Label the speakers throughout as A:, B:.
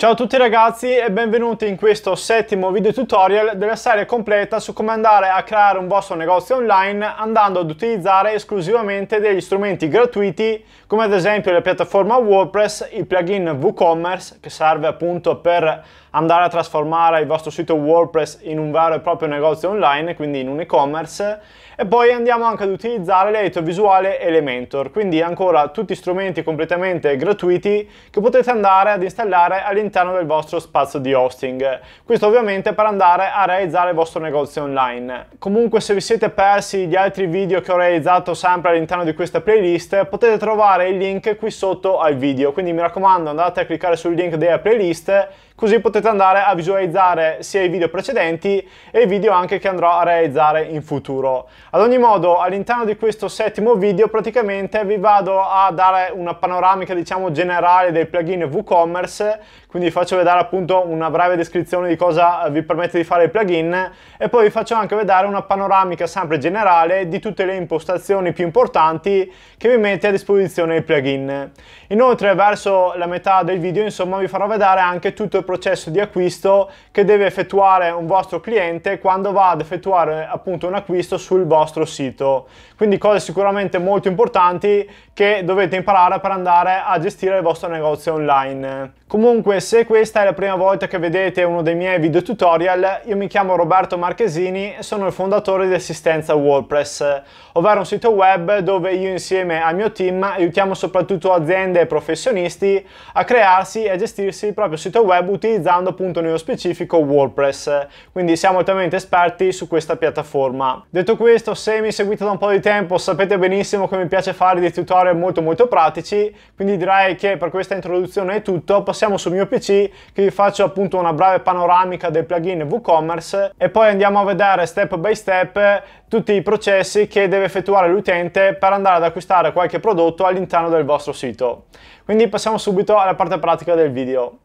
A: Ciao a tutti ragazzi e benvenuti in questo settimo video tutorial della serie completa su come andare a creare un vostro negozio online andando ad utilizzare esclusivamente degli strumenti gratuiti come ad esempio la piattaforma WordPress, il plugin WooCommerce che serve appunto per andare a trasformare il vostro sito WordPress in un vero e proprio negozio online, quindi in un e-commerce e poi andiamo anche ad utilizzare l'editor visuale Elementor, quindi ancora tutti strumenti completamente gratuiti che potete andare ad installare all'interno del vostro spazio di hosting. Questo ovviamente per andare a realizzare il vostro negozio online. Comunque se vi siete persi gli altri video che ho realizzato sempre all'interno di questa playlist potete trovare il link qui sotto al video, quindi mi raccomando andate a cliccare sul link della playlist così potete andare a visualizzare sia i video precedenti e i video anche che andrò a realizzare in futuro. Ad ogni modo all'interno di questo settimo video praticamente vi vado a dare una panoramica diciamo generale del plugin WooCommerce quindi vi faccio vedere appunto una breve descrizione di cosa vi permette di fare il plugin e poi vi faccio anche vedere una panoramica sempre generale di tutte le impostazioni più importanti che vi mette a disposizione il plugin. Inoltre verso la metà del video insomma vi farò vedere anche tutto il processo di acquisto che deve effettuare un vostro cliente quando va ad effettuare appunto un acquisto sul vostro sito. Quindi cose sicuramente molto importanti che dovete imparare per andare a gestire il vostro negozio online. Comunque se questa è la prima volta che vedete uno dei miei video tutorial, io mi chiamo Roberto Marchesini e sono il fondatore di Assistenza WordPress, ovvero un sito web dove io insieme al mio team aiutiamo soprattutto aziende e professionisti a crearsi e a gestirsi il proprio sito web utilizzando appunto nello specifico WordPress. Quindi siamo altamente esperti su questa piattaforma. Detto questo, se mi seguite da un po' di tempo tempo sapete benissimo che mi piace fare dei tutorial molto molto pratici, quindi direi che per questa introduzione è tutto, passiamo sul mio PC che vi faccio appunto una breve panoramica del plugin WooCommerce e poi andiamo a vedere step by step tutti i processi che deve effettuare l'utente per andare ad acquistare qualche prodotto all'interno del vostro sito. Quindi passiamo subito alla parte pratica del video.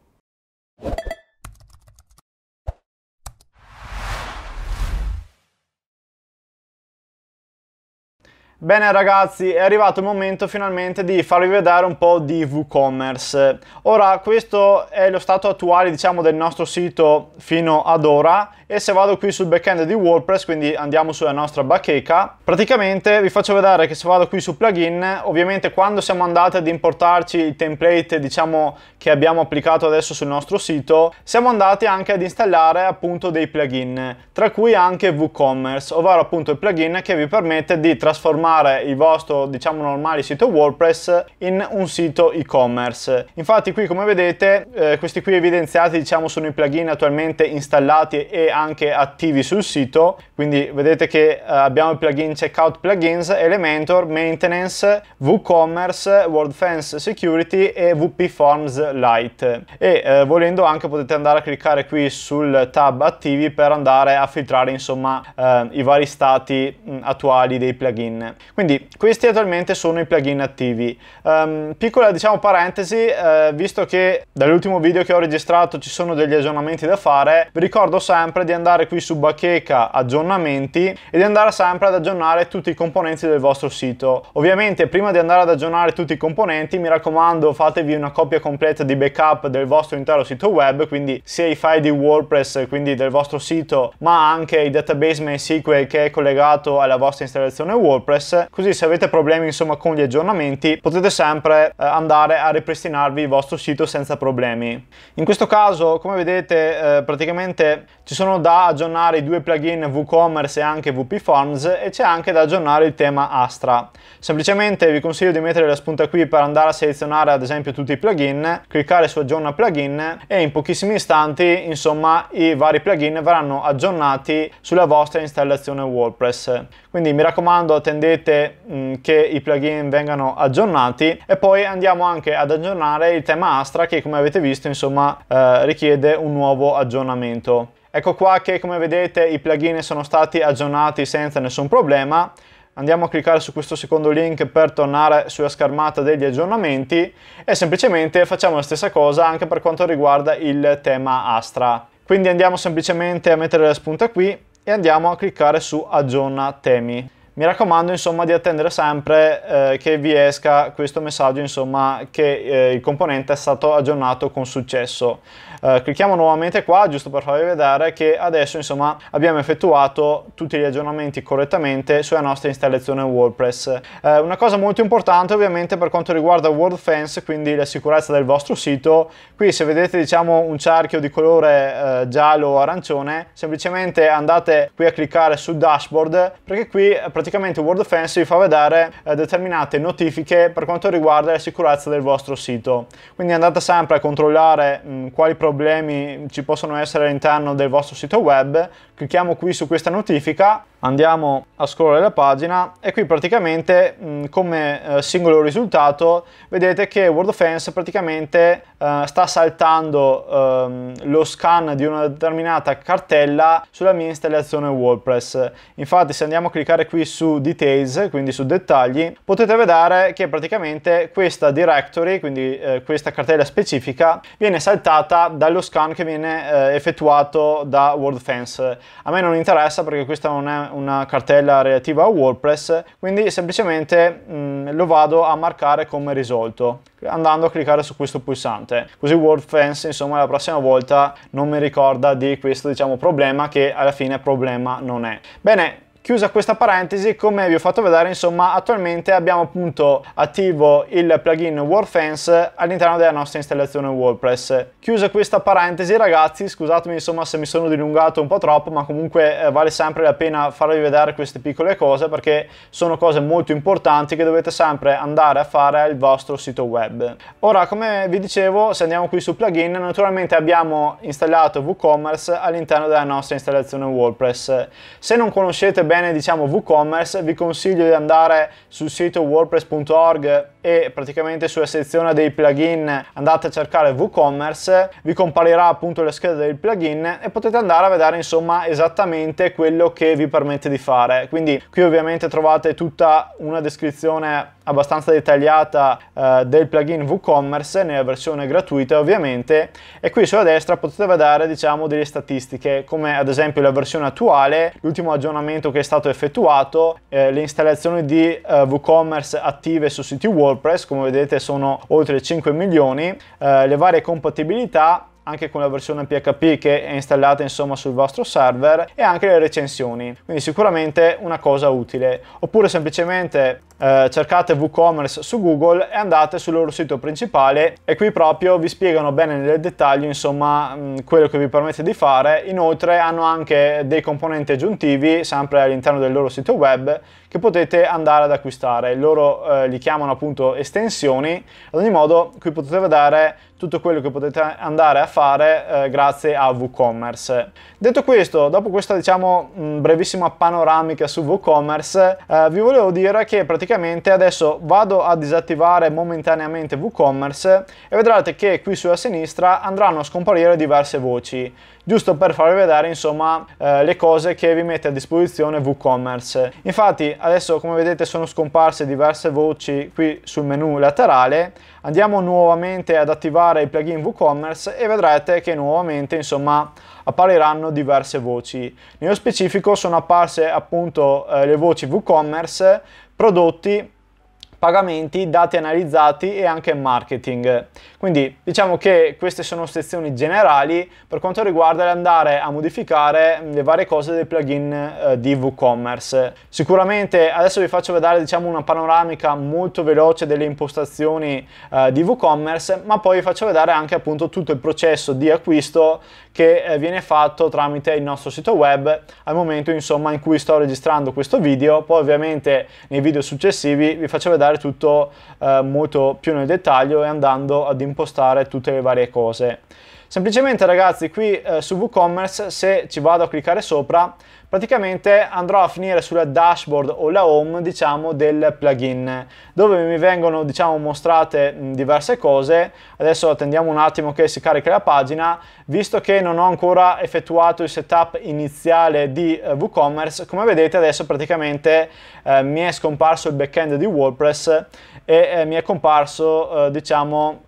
A: Bene ragazzi, è arrivato il momento finalmente di farvi vedere un po' di WooCommerce. Ora, questo è lo stato attuale, diciamo, del nostro sito fino ad ora e se vado qui sul backend di WordPress, quindi andiamo sulla nostra bacheca, praticamente vi faccio vedere che se vado qui su plugin, ovviamente quando siamo andati ad importarci il template, diciamo, che abbiamo applicato adesso sul nostro sito, siamo andati anche ad installare appunto dei plugin, tra cui anche WooCommerce, ovvero appunto il plugin che vi permette di trasformare trasformare il vostro diciamo normale sito WordPress in un sito e-commerce. Infatti qui come vedete eh, questi qui evidenziati diciamo sono i plugin attualmente installati e anche attivi sul sito, quindi vedete che eh, abbiamo il plugin Checkout Plugins, Elementor, Maintenance, WooCommerce, WordFence Security e WP Forms Lite. E eh, volendo anche potete andare a cliccare qui sul tab attivi per andare a filtrare insomma eh, i vari stati mm, attuali dei plugin. Quindi questi attualmente sono i plugin attivi. Um, piccola diciamo parentesi, eh, visto che dall'ultimo video che ho registrato ci sono degli aggiornamenti da fare, vi ricordo sempre di andare qui su bacheca aggiornamenti e di andare sempre ad aggiornare tutti i componenti del vostro sito. Ovviamente prima di andare ad aggiornare tutti i componenti mi raccomando fatevi una copia completa di backup del vostro intero sito web, quindi sia i file di WordPress, quindi del vostro sito, ma anche il database MySQL che è collegato alla vostra installazione WordPress WordPress, così se avete problemi insomma con gli aggiornamenti potete sempre eh, andare a ripristinarvi il vostro sito senza problemi. In questo caso come vedete eh, praticamente ci sono da aggiornare i due plugin WooCommerce e anche WP Forms e c'è anche da aggiornare il tema Astra. Semplicemente vi consiglio di mettere la spunta qui per andare a selezionare ad esempio tutti i plugin, cliccare su aggiorna plugin e in pochissimi istanti insomma i vari plugin verranno aggiornati sulla vostra installazione WordPress. Quindi mi raccomando attendete volete mh, mm, che i plugin vengano aggiornati e poi andiamo anche ad aggiornare il tema Astra che come avete visto insomma eh, richiede un nuovo aggiornamento. Ecco qua che come vedete i plugin sono stati aggiornati senza nessun problema andiamo a cliccare su questo secondo link per tornare sulla schermata degli aggiornamenti e semplicemente facciamo la stessa cosa anche per quanto riguarda il tema Astra. Quindi andiamo semplicemente a mettere la spunta qui e andiamo a cliccare su aggiorna temi. Mi raccomando insomma di attendere sempre eh, che vi esca questo messaggio insomma che eh, il componente è stato aggiornato con successo. Eh, clicchiamo nuovamente qua giusto per farvi vedere che adesso insomma abbiamo effettuato tutti gli aggiornamenti correttamente sulla nostra installazione WordPress. Eh, una cosa molto importante ovviamente per quanto riguarda WordFence quindi la sicurezza del vostro sito qui se vedete diciamo un cerchio di colore eh, giallo o arancione semplicemente andate qui a cliccare su dashboard perché qui eh, praticamente praticamente Word Defense vi fa vedere eh, determinate notifiche per quanto riguarda la sicurezza del vostro sito. Quindi andate sempre a controllare mh, quali problemi ci possono essere all'interno del vostro sito web Clicchiamo qui su questa notifica, andiamo a scorrere la pagina e qui praticamente mm, come eh, singolo risultato vedete che World of praticamente eh, sta saltando ehm, lo scan di una determinata cartella sulla mia installazione WordPress. Infatti se andiamo a cliccare qui su details, quindi su dettagli, potete vedere che praticamente questa directory, quindi eh, questa cartella specifica, viene saltata dallo scan che viene effettuato da WordFence. A me non interessa perché questa non è una cartella relativa a WordPress, quindi semplicemente mh, mm, lo vado a marcare come risolto andando a cliccare su questo pulsante. Così WordFence, insomma, la prossima volta non mi ricorda di questo, diciamo, problema che alla fine problema non è. Bene, Chiusa questa parentesi, come vi ho fatto vedere, insomma, attualmente abbiamo appunto attivo il plugin WordFence all'interno della nostra installazione WordPress. Chiusa questa parentesi, ragazzi, scusatemi insomma se mi sono dilungato un po' troppo, ma comunque eh, vale sempre la pena farvi vedere queste piccole cose perché sono cose molto importanti che dovete sempre andare a fare al vostro sito web. Ora, come vi dicevo, se andiamo qui su plugin, naturalmente abbiamo installato WooCommerce all'interno della nostra installazione WordPress. Se non conoscete bene bene diciamo WooCommerce vi consiglio di andare sul sito wordpress.org e praticamente sulla sezione dei plugin andate a cercare WooCommerce, vi comparirà appunto la scheda del plugin e potete andare a vedere insomma esattamente quello che vi permette di fare. Quindi qui ovviamente trovate tutta una descrizione abbastanza dettagliata eh, del plugin WooCommerce nella versione gratuita ovviamente e qui sulla destra potete vedere diciamo delle statistiche come ad esempio la versione attuale, l'ultimo aggiornamento che è stato effettuato, eh, le installazioni di eh, WooCommerce attive su siti web WordPress come vedete sono oltre 5 milioni, eh, le varie compatibilità anche con la versione PHP che è installata insomma sul vostro server e anche le recensioni quindi sicuramente una cosa utile oppure semplicemente eh, cercate WooCommerce su Google e andate sul loro sito principale e qui proprio vi spiegano bene nel dettaglio insomma mm, quello che vi permette di fare. Inoltre hanno anche dei componenti aggiuntivi sempre all'interno del loro sito web che potete andare ad acquistare. Loro eh, li chiamano appunto estensioni. Ad ogni modo qui potete vedere tutto quello che potete andare a fare eh, grazie a WooCommerce. Detto questo, dopo questa diciamo mh, mm, brevissima panoramica su WooCommerce, eh, vi volevo dire che praticamente praticamente adesso vado a disattivare momentaneamente WooCommerce e vedrete che qui sulla sinistra andranno a scomparire diverse voci giusto per farvi vedere insomma eh, le cose che vi mette a disposizione WooCommerce infatti adesso come vedete sono scomparse diverse voci qui sul menu laterale andiamo nuovamente ad attivare il plugin WooCommerce e vedrete che nuovamente insomma appariranno diverse voci. Nello specifico sono apparse appunto eh, le voci WooCommerce, prodotti, pagamenti, dati analizzati e anche marketing. Quindi diciamo che queste sono sezioni generali per quanto riguarda l'andare a modificare mm, le varie cose del plugin eh, di WooCommerce. Sicuramente adesso vi faccio vedere diciamo una panoramica molto veloce delle impostazioni eh, di WooCommerce, ma poi vi faccio vedere anche appunto tutto il processo di acquisto che eh, viene fatto tramite il nostro sito web al momento insomma in cui sto registrando questo video poi ovviamente nei video successivi vi faccio vedere tutto eh, molto più nel dettaglio e andando ad impostare tutte le varie cose Semplicemente ragazzi qui eh, su WooCommerce se ci vado a cliccare sopra praticamente andrò a finire sulla dashboard o la home diciamo del plugin dove mi vengono diciamo mostrate mh, diverse cose adesso attendiamo un attimo che si carichi la pagina visto che non ho ancora effettuato il setup iniziale di eh, WooCommerce come vedete adesso praticamente eh, mi è scomparso il backend di WordPress e eh, mi è comparso eh, diciamo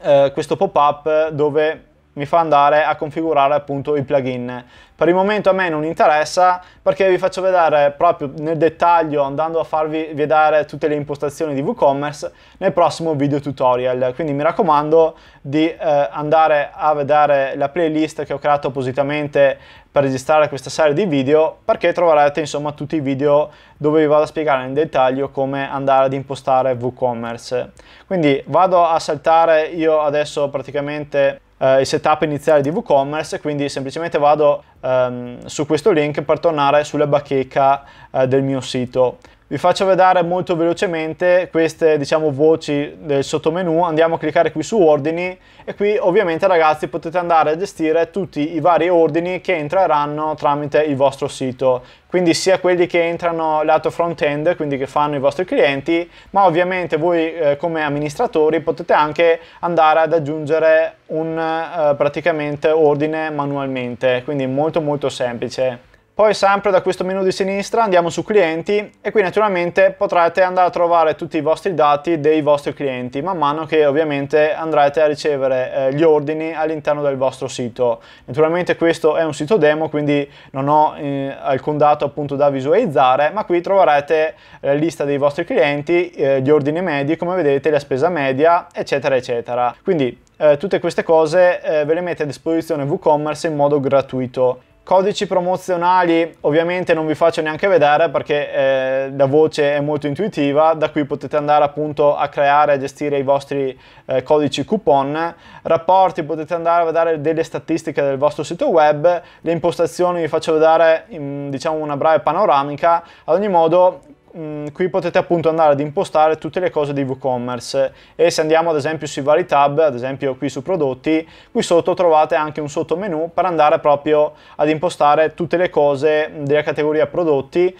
A: eh, questo pop-up dove mi fa andare a configurare appunto i plugin. Per il momento a me non interessa perché vi faccio vedere proprio nel dettaglio andando a farvi vedere tutte le impostazioni di WooCommerce nel prossimo video tutorial. Quindi mi raccomando di eh, andare a vedere la playlist che ho creato appositamente per registrare questa serie di video perché troverete insomma tutti i video dove vi vado a spiegare nel dettaglio come andare ad impostare WooCommerce. Quindi vado a saltare io adesso praticamente eh, il setup iniziale di WooCommerce, quindi semplicemente vado ehm, su questo link per tornare sulla bacheca eh, del mio sito. Vi faccio vedere molto velocemente queste diciamo, voci del sottomenu, andiamo a cliccare qui su ordini e qui ovviamente ragazzi potete andare a gestire tutti i vari ordini che entreranno tramite il vostro sito, quindi sia quelli che entrano lato front end, quindi che fanno i vostri clienti, ma ovviamente voi eh, come amministratori potete anche andare ad aggiungere un eh, praticamente ordine manualmente, quindi molto molto semplice. Poi sempre da questo menu di sinistra andiamo su clienti e qui naturalmente potrete andare a trovare tutti i vostri dati dei vostri clienti man mano che ovviamente andrete a ricevere eh, gli ordini all'interno del vostro sito. Naturalmente questo è un sito demo quindi non ho eh, alcun dato appunto da visualizzare ma qui troverete la eh, lista dei vostri clienti, eh, gli ordini medi come vedete la spesa media eccetera eccetera. Quindi eh, tutte queste cose eh, ve le mette a disposizione WooCommerce in modo gratuito. Codici promozionali ovviamente non vi faccio neanche vedere perché eh, la voce è molto intuitiva, da qui potete andare appunto a creare e gestire i vostri eh, codici coupon, rapporti potete andare a vedere delle statistiche del vostro sito web, le impostazioni vi faccio vedere in, diciamo una breve panoramica, ad ogni modo mh, mm, qui potete appunto andare ad impostare tutte le cose di WooCommerce e se andiamo ad esempio sui vari tab, ad esempio qui su prodotti, qui sotto trovate anche un sottomenu per andare proprio ad impostare tutte le cose della categoria prodotti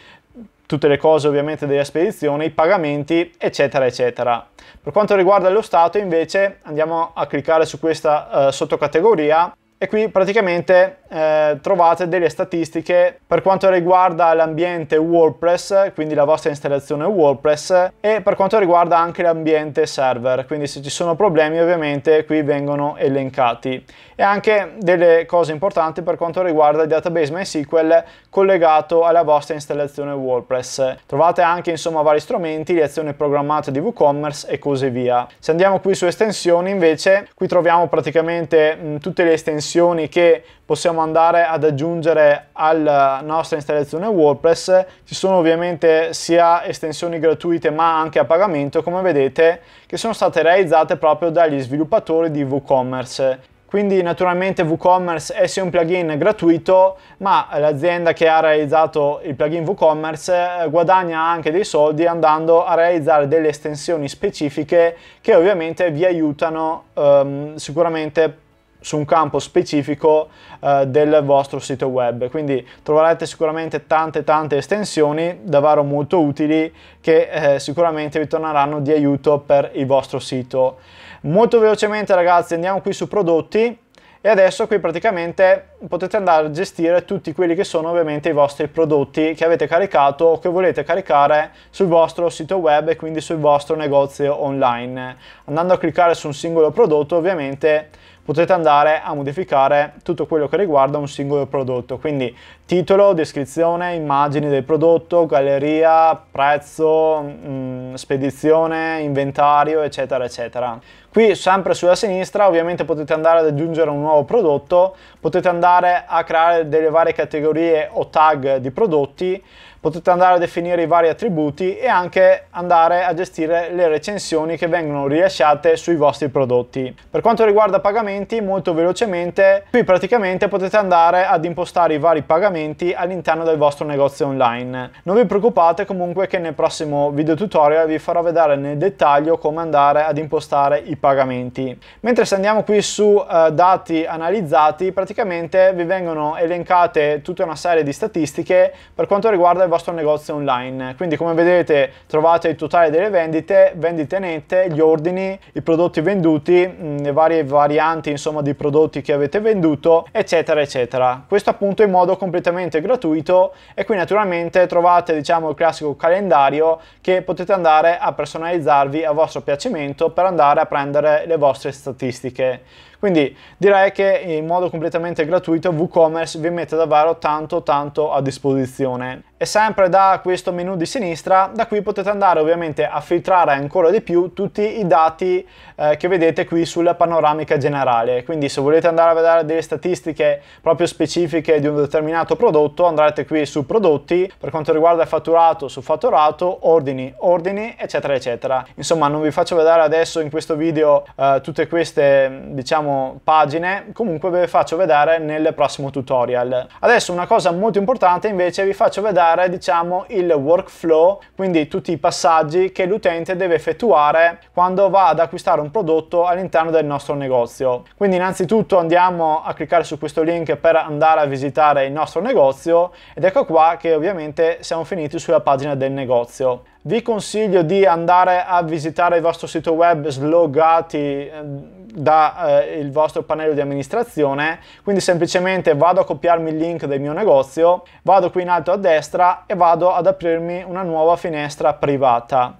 A: tutte le cose ovviamente delle spedizioni, i pagamenti, eccetera, eccetera. Per quanto riguarda lo stato invece andiamo a cliccare su questa eh, sottocategoria e qui praticamente eh, trovate delle statistiche per quanto riguarda l'ambiente WordPress, quindi la vostra installazione WordPress, e per quanto riguarda anche l'ambiente server. Quindi se ci sono problemi ovviamente qui vengono elencati. E anche delle cose importanti per quanto riguarda il database MySQL collegato alla vostra installazione WordPress. Trovate anche insomma vari strumenti, le azioni programmate di WooCommerce e così via. Se andiamo qui su estensioni invece, qui troviamo praticamente mh, tutte le estensioni dimensioni che possiamo andare ad aggiungere alla eh, nostra installazione WordPress. Ci sono ovviamente sia estensioni gratuite ma anche a pagamento, come vedete, che sono state realizzate proprio dagli sviluppatori di WooCommerce. Quindi naturalmente WooCommerce è sia un plugin gratuito, ma l'azienda che ha realizzato il plugin WooCommerce eh, guadagna anche dei soldi andando a realizzare delle estensioni specifiche che ovviamente vi aiutano um, sicuramente su un campo specifico eh, del vostro sito web. Quindi troverete sicuramente tante tante estensioni davvero molto utili che eh, sicuramente vi torneranno di aiuto per il vostro sito. Molto velocemente ragazzi andiamo qui su prodotti e adesso qui praticamente potete andare a gestire tutti quelli che sono ovviamente i vostri prodotti che avete caricato o che volete caricare sul vostro sito web e quindi sul vostro negozio online andando a cliccare su un singolo prodotto ovviamente potete andare a modificare tutto quello che riguarda un singolo prodotto, quindi titolo, descrizione, immagini del prodotto, galleria, prezzo, mh, mm, spedizione, inventario, eccetera, eccetera. Qui sempre sulla sinistra ovviamente potete andare ad aggiungere un nuovo prodotto, potete andare a creare delle varie categorie o tag di prodotti Potete andare a definire i vari attributi e anche andare a gestire le recensioni che vengono rilasciate sui vostri prodotti. Per quanto riguarda pagamenti, molto velocemente, qui praticamente potete andare ad impostare i vari pagamenti all'interno del vostro negozio online. Non vi preoccupate comunque che nel prossimo video tutorial vi farò vedere nel dettaglio come andare ad impostare i pagamenti. Mentre se andiamo qui su eh, dati analizzati, praticamente vi vengono elencate tutta una serie di statistiche per quanto riguarda il vostro vostro negozio online. Quindi come vedete trovate il totale delle vendite, vendite nette, gli ordini, i prodotti venduti, mm, le varie varianti insomma di prodotti che avete venduto, eccetera eccetera. Questo appunto in modo completamente gratuito e qui naturalmente trovate diciamo il classico calendario che potete andare a personalizzarvi a vostro piacimento per andare a prendere le vostre statistiche. Quindi direi che in modo completamente gratuito WooCommerce vi mette davvero tanto tanto a disposizione. E sempre da questo menu di sinistra, da qui potete andare ovviamente a filtrare ancora di più tutti i dati eh, che vedete qui sulla panoramica generale. Quindi se volete andare a vedere delle statistiche proprio specifiche di un determinato prodotto, andrete qui su prodotti, per quanto riguarda fatturato su fatturato, ordini, ordini, eccetera, eccetera. Insomma, non vi faccio vedere adesso in questo video eh, tutte queste, diciamo, pagine, comunque ve le faccio vedere nel prossimo tutorial. Adesso una cosa molto importante invece vi faccio vedere diciamo il workflow, quindi tutti i passaggi che l'utente deve effettuare quando va ad acquistare un prodotto all'interno del nostro negozio. Quindi innanzitutto andiamo a cliccare su questo link per andare a visitare il nostro negozio ed ecco qua che ovviamente siamo finiti sulla pagina del negozio. Vi consiglio di andare a visitare il vostro sito web slogati dal eh, eh vostro pannello di amministrazione, quindi semplicemente vado a copiarmi il link del mio negozio, vado qui in alto a destra e vado ad aprirmi una nuova finestra privata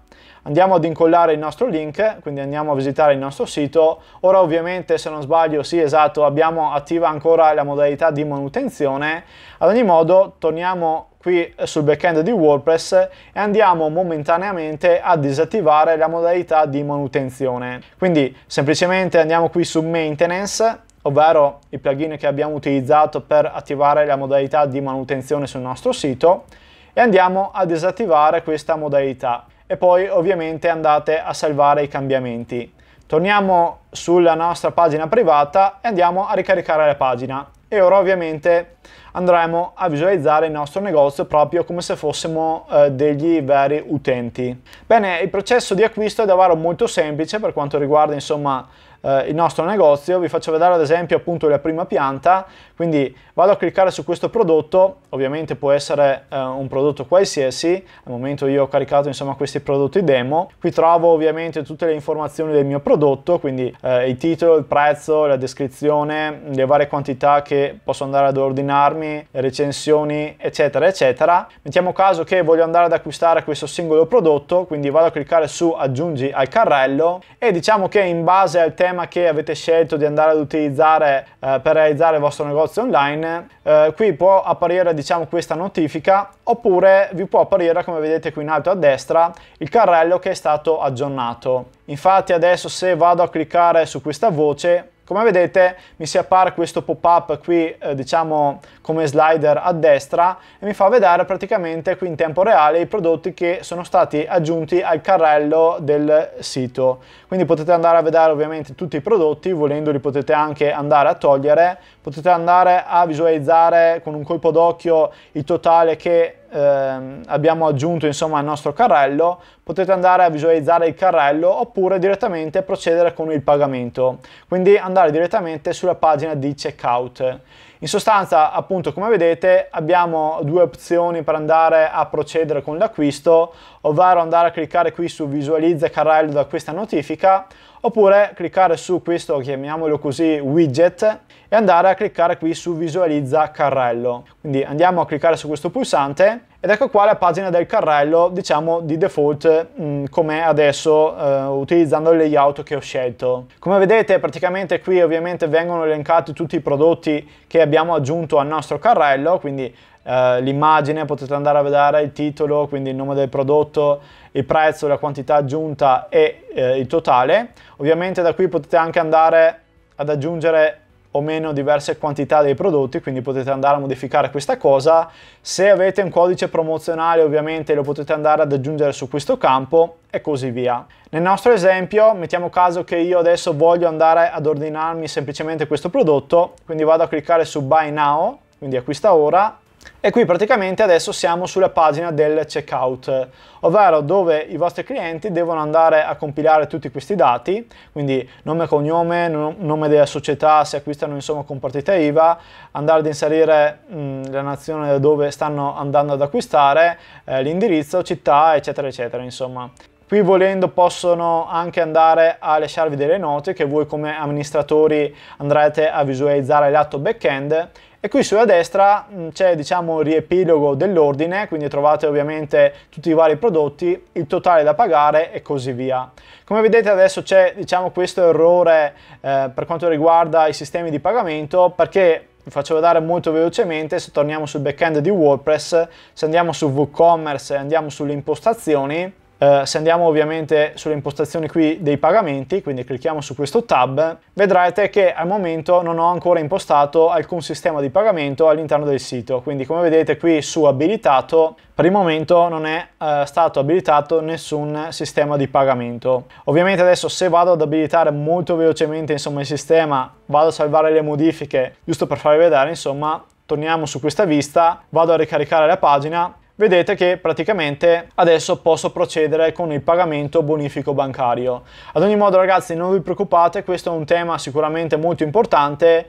A: andiamo ad incollare il nostro link, quindi andiamo a visitare il nostro sito. Ora ovviamente se non sbaglio, sì esatto, abbiamo attiva ancora la modalità di manutenzione. Ad ogni modo torniamo qui sul backend di WordPress e andiamo momentaneamente a disattivare la modalità di manutenzione. Quindi semplicemente andiamo qui su Maintenance ovvero il plugin che abbiamo utilizzato per attivare la modalità di manutenzione sul nostro sito e andiamo a disattivare questa modalità e poi ovviamente andate a salvare i cambiamenti. Torniamo sulla nostra pagina privata e andiamo a ricaricare la pagina e ora ovviamente andremo a visualizzare il nostro negozio proprio come se fossimo eh, degli veri utenti. Bene, il processo di acquisto è davvero molto semplice per quanto riguarda insomma eh, il nostro negozio, vi faccio vedere ad esempio appunto la prima pianta, quindi vado a cliccare su questo prodotto, ovviamente può essere eh, un prodotto qualsiasi, al momento io ho caricato insomma questi prodotti demo, qui trovo ovviamente tutte le informazioni del mio prodotto, quindi eh, il titolo, il prezzo, la descrizione, le varie quantità che posso andare ad ordinarmi, le recensioni eccetera eccetera. Mettiamo caso che voglio andare ad acquistare questo singolo prodotto, quindi vado a cliccare su aggiungi al carrello e diciamo che in base al tema che avete scelto di andare ad utilizzare eh, per realizzare il vostro negozio negozio online eh, qui può apparire diciamo questa notifica oppure vi può apparire come vedete qui in alto a destra il carrello che è stato aggiornato infatti adesso se vado a cliccare su questa voce come vedete mi si appare questo pop-up qui eh, diciamo come slider a destra e mi fa vedere praticamente qui in tempo reale i prodotti che sono stati aggiunti al carrello del sito. Quindi potete andare a vedere ovviamente tutti i prodotti, volendoli potete anche andare a togliere, potete andare a visualizzare con un colpo d'occhio il totale che Ehm, abbiamo aggiunto insomma al nostro carrello potete andare a visualizzare il carrello oppure direttamente procedere con il pagamento quindi andare direttamente sulla pagina di checkout in sostanza, appunto, come vedete, abbiamo due opzioni per andare a procedere con l'acquisto ovvero andare a cliccare qui su visualizza carrello da questa notifica oppure cliccare su questo, chiamiamolo così, widget e andare a cliccare qui su visualizza carrello. Quindi andiamo a cliccare su questo pulsante ed ecco qua la pagina del carrello, diciamo di default mm, come adesso eh, utilizzando il layout che ho scelto. Come vedete praticamente qui ovviamente vengono elencati tutti i prodotti che abbiamo aggiunto al nostro carrello, quindi eh, l'immagine, potete andare a vedere il titolo, quindi il nome del prodotto, il prezzo, la quantità aggiunta e eh, il totale. Ovviamente da qui potete anche andare ad aggiungere o meno diverse quantità dei prodotti, quindi potete andare a modificare questa cosa. Se avete un codice promozionale ovviamente lo potete andare ad aggiungere su questo campo e così via. Nel nostro esempio mettiamo caso che io adesso voglio andare ad ordinarmi semplicemente questo prodotto, quindi vado a cliccare su Buy Now, quindi acquista ora, e qui praticamente adesso siamo sulla pagina del checkout, ovvero dove i vostri clienti devono andare a compilare tutti questi dati, quindi nome, e cognome, nome della società, se acquistano insomma con partita IVA, andare ad inserire mh, la nazione dove stanno andando ad acquistare, eh, l'indirizzo, città, eccetera, eccetera, insomma. Qui volendo possono anche andare a lasciarvi delle note che voi come amministratori andrete a visualizzare l'atto back-end e qui sulla destra mm, c'è diciamo il riepilogo dell'ordine, quindi trovate ovviamente tutti i vari prodotti, il totale da pagare e così via. Come vedete adesso c'è diciamo questo errore eh, per quanto riguarda i sistemi di pagamento perché vi faccio vedere molto velocemente se torniamo sul backend di WordPress, se andiamo su WooCommerce e andiamo sulle impostazioni eh, se andiamo ovviamente sulle impostazioni qui dei pagamenti, quindi clicchiamo su questo tab, vedrete che al momento non ho ancora impostato alcun sistema di pagamento all'interno del sito, quindi come vedete qui su abilitato per il momento non è eh, stato abilitato nessun sistema di pagamento. Ovviamente adesso se vado ad abilitare molto velocemente insomma, il sistema, vado a salvare le modifiche giusto per farvi vedere insomma, torniamo su questa vista, vado a ricaricare la pagina vedete che praticamente adesso posso procedere con il pagamento bonifico bancario. Ad ogni modo ragazzi non vi preoccupate, questo è un tema sicuramente molto importante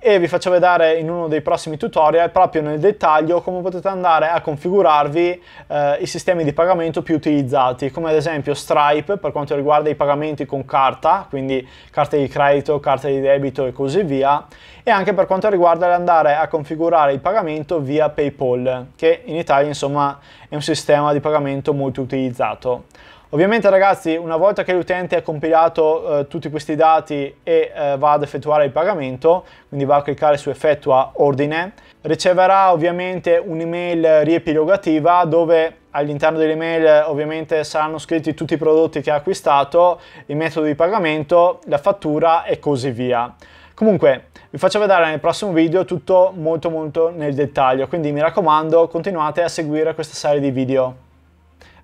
A: e vi faccio vedere in uno dei prossimi tutorial proprio nel dettaglio come potete andare a configurarvi eh, i sistemi di pagamento più utilizzati come ad esempio Stripe per quanto riguarda i pagamenti con carta quindi carte di credito, carte di debito e così via e anche per quanto riguarda andare a configurare il pagamento via Paypal che in Italia insomma è un sistema di pagamento molto utilizzato Ovviamente ragazzi una volta che l'utente ha compilato eh, tutti questi dati e eh, va ad effettuare il pagamento, quindi va a cliccare su effettua ordine, riceverà ovviamente un'email riepilogativa dove all'interno dell'email ovviamente saranno scritti tutti i prodotti che ha acquistato, il metodo di pagamento, la fattura e così via. Comunque vi faccio vedere nel prossimo video tutto molto molto nel dettaglio, quindi mi raccomando continuate a seguire questa serie di video.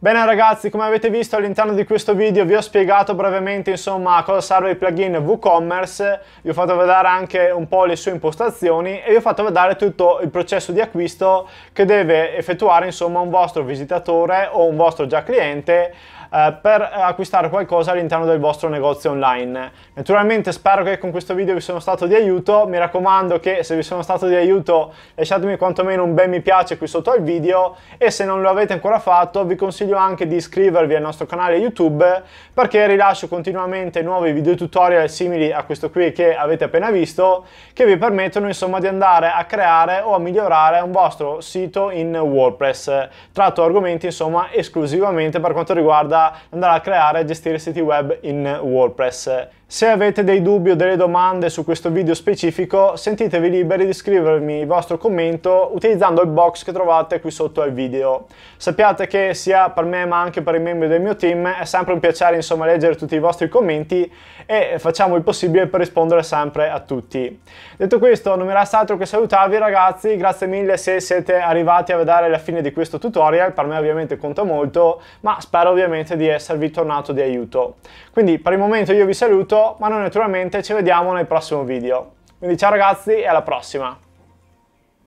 A: Bene ragazzi, come avete visto all'interno di questo video vi ho spiegato brevemente insomma a cosa serve il plugin WooCommerce, vi ho fatto vedere anche un po' le sue impostazioni e vi ho fatto vedere tutto il processo di acquisto che deve effettuare insomma un vostro visitatore o un vostro già cliente eh, per acquistare qualcosa all'interno del vostro negozio online. Naturalmente spero che con questo video vi sono stato di aiuto, mi raccomando che se vi sono stato di aiuto lasciatemi quantomeno un bel mi piace qui sotto al video e se non lo avete ancora fatto vi consiglio anche di iscrivervi al nostro canale YouTube perché rilascio continuamente nuovi video tutorial simili a questo qui che avete appena visto che vi permettono insomma di andare a creare o a migliorare un vostro sito in WordPress. Tratto argomenti insomma esclusivamente per quanto riguarda andare a creare e gestire siti web in WordPress. Se avete dei dubbi o delle domande su questo video specifico, sentitevi liberi di scrivermi il vostro commento utilizzando il box che trovate qui sotto al video. Sappiate che sia per me ma anche per i membri del mio team è sempre un piacere insomma leggere tutti i vostri commenti e facciamo il possibile per rispondere sempre a tutti. Detto questo, non mi resta altro che salutarvi ragazzi, grazie mille se siete arrivati a vedere la fine di questo tutorial, per me ovviamente conta molto, ma spero ovviamente di esservi tornato di aiuto. Quindi per il momento io vi saluto ma noi naturalmente ci vediamo nel prossimo video. Quindi ciao ragazzi e alla prossima!